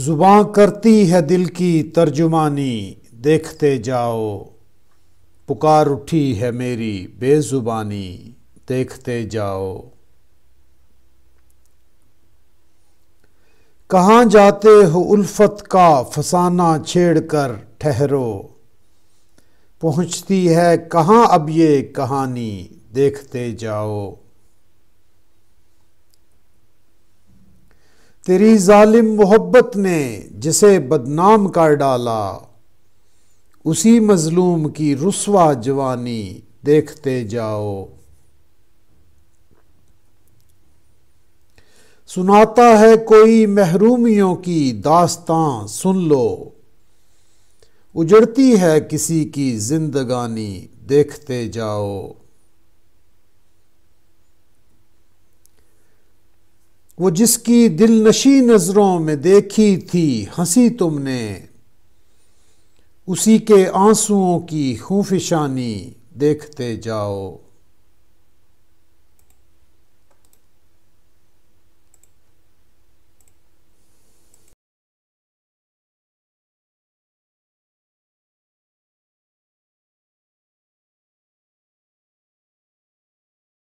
जुबां करती है दिल की तर्जुमानी देखते जाओ पुकार उठी है मेरी बेजुबानी देखते जाओ कहाँ जाते हो उल्फत का फसाना छेड़ कर ठहरो पहुँचती है कहाँ अब ये कहानी देखते जाओ तेरी जालिम मोहब्बत ने जिसे बदनाम कर डाला उसी मज़लूम की रुसवा जवानी देखते जाओ सुनाता है कोई महरूमियों की दास्तां सुन लो उजड़ती है किसी की जिंदगानी देखते जाओ वो जिसकी दिलनशी नज़रों में देखी थी हंसी तुमने उसी के आंसुओं की खूफिशानी देखते जाओ